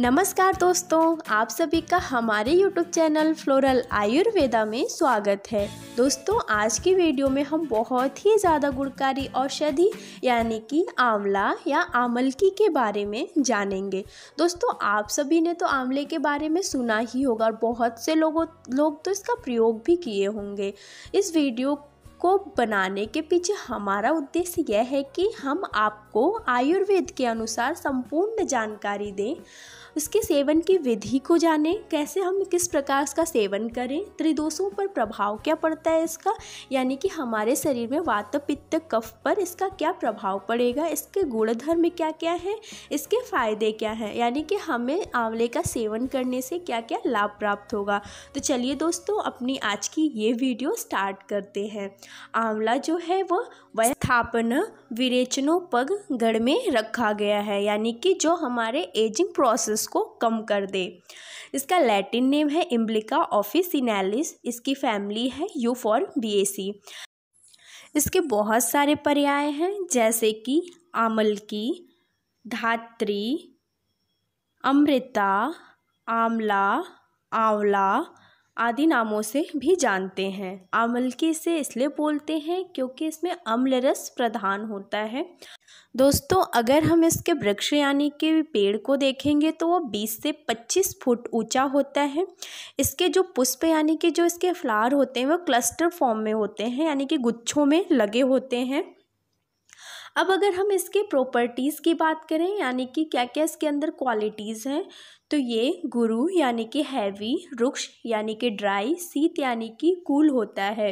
नमस्कार दोस्तों आप सभी का हमारे YouTube चैनल फ्लोरल आयुर्वेदा में स्वागत है दोस्तों आज की वीडियो में हम बहुत ही ज़्यादा गुणकारी औषधि यानी कि आंवला या आमलकी के बारे में जानेंगे दोस्तों आप सभी ने तो आंवले के बारे में सुना ही होगा और बहुत से लोगों लोग तो इसका प्रयोग भी किए होंगे इस वीडियो को बनाने के पीछे हमारा उद्देश्य यह है कि हम आपको आयुर्वेद के अनुसार संपूर्ण जानकारी दें उसके सेवन की विधि को जानें कैसे हम किस प्रकार इसका सेवन करें त्रिदोषों पर प्रभाव क्या पड़ता है इसका यानी कि हमारे शरीर में वात पित्त कफ पर इसका क्या प्रभाव पड़ेगा इसके गुणधर्म क्या क्या है इसके फायदे क्या हैं यानी कि हमें आंवले का सेवन करने से क्या क्या लाभ प्राप्त होगा तो चलिए दोस्तों अपनी आज की ये वीडियो स्टार्ट करते हैं आंवला जो है वो व्यस्थापन गढ़ में रखा गया है यानी कि जो हमारे एजिंग प्रोसेस को कम कर दे इसका लैटिन नेम है ऑफिस इनैलिस इसकी फैमिली है यू फॉर बी इसके बहुत सारे पर्याय हैं जैसे कि आमल की धात्री अमृता आंवला आंवला आदि नामों से भी जानते हैं आमलकी से इसलिए बोलते हैं क्योंकि इसमें अम्ल रस प्रधान होता है दोस्तों अगर हम इसके वृक्ष यानी के पेड़ को देखेंगे तो वो 20 से 25 फुट ऊंचा होता है इसके जो पुष्प यानी कि जो इसके फ्लावर होते हैं वो क्लस्टर फॉर्म में होते हैं यानी कि गुच्छों में लगे होते हैं अब अगर हम इसके प्रॉपर्टीज़ की बात करें यानी कि क्या क्या इसके अंदर क्वालिटीज़ हैं तो ये गुरु यानी कि हैवी रुक्ष यानी कि ड्राई सीत यानी कि कूल होता है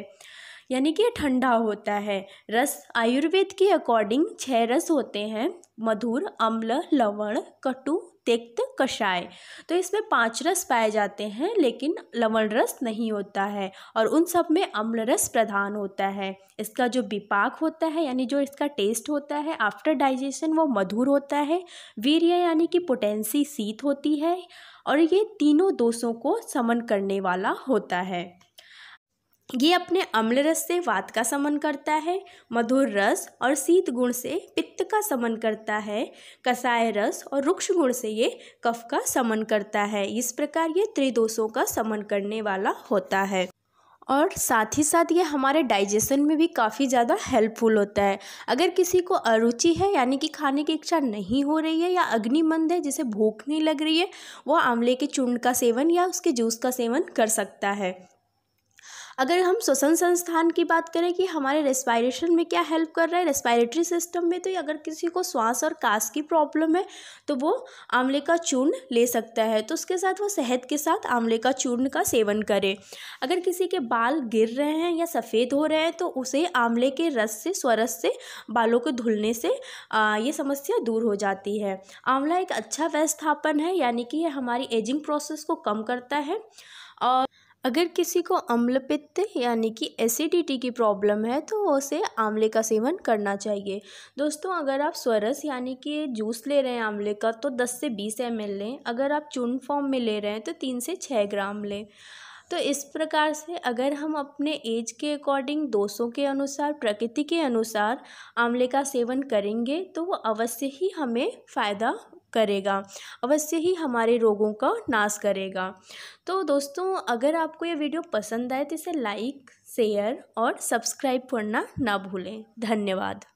यानी कि ठंडा होता है रस आयुर्वेद के अकॉर्डिंग छः रस होते हैं मधुर अम्ल लवण कटु तेक्त कषाय तो इसमें पांच रस पाए जाते हैं लेकिन लवण रस नहीं होता है और उन सब में अम्ल रस प्रधान होता है इसका जो विपाक होता है यानी जो इसका टेस्ट होता है आफ्टर डाइजेशन वो मधुर होता है वीर्य यानी कि पोटेंसी शीत होती है और ये तीनों दोषों को समन करने वाला होता है ये अपने अम्ल रस से वात का समन करता है मधुर रस और शीत गुण से पित्त का समन करता है कसाय रस और रुक्ष गुण से ये कफ का समन करता है इस प्रकार ये त्रिदोषों का समन करने वाला होता है और साथ ही साथ ये हमारे डाइजेशन में भी काफ़ी ज़्यादा हेल्पफुल होता है अगर किसी को अरुचि है यानी कि खाने की इच्छा नहीं हो रही है या अग्निमंद है जिसे भूख नहीं लग रही है वो आंवले के चूर्ण का सेवन या उसके जूस का सेवन कर सकता है अगर हम श्वसन संस्थान की बात करें कि हमारे रेस्पायरेशन में क्या हेल्प कर रहा है रेस्पायरेटरी सिस्टम में तो अगर किसी को श्वास और कास की प्रॉब्लम है तो वो आंवले का चूर्ण ले सकता है तो उसके साथ वो शहद के साथ आंवले का चूर्ण का सेवन करे अगर किसी के बाल गिर रहे हैं या सफ़ेद हो रहे हैं तो उसे आंवले के रस से स्वरस से बालों को धुलने से आ, ये समस्या दूर हो जाती है आंवला एक अच्छा व्यवस्थापन है यानी कि ये हमारी एजिंग प्रोसेस को कम करता है और अगर किसी को अम्लपित्त यानी कि एसिडिटी की प्रॉब्लम है तो उसे आंवले का सेवन करना चाहिए दोस्तों अगर आप स्वरस यानी कि जूस ले रहे हैं आंवले का तो 10 से 20 एम लें अगर आप चून फॉर्म में ले रहे हैं तो तीन से छः ग्राम लें तो इस प्रकार से अगर हम अपने एज के अकॉर्डिंग दोषों के अनुसार प्रकृति के अनुसार आंवले का सेवन करेंगे तो वो अवश्य ही हमें फ़ायदा करेगा अवश्य ही हमारे रोगों का नाश करेगा तो दोस्तों अगर आपको ये वीडियो पसंद आए तो इसे लाइक शेयर और सब्सक्राइब करना ना भूलें धन्यवाद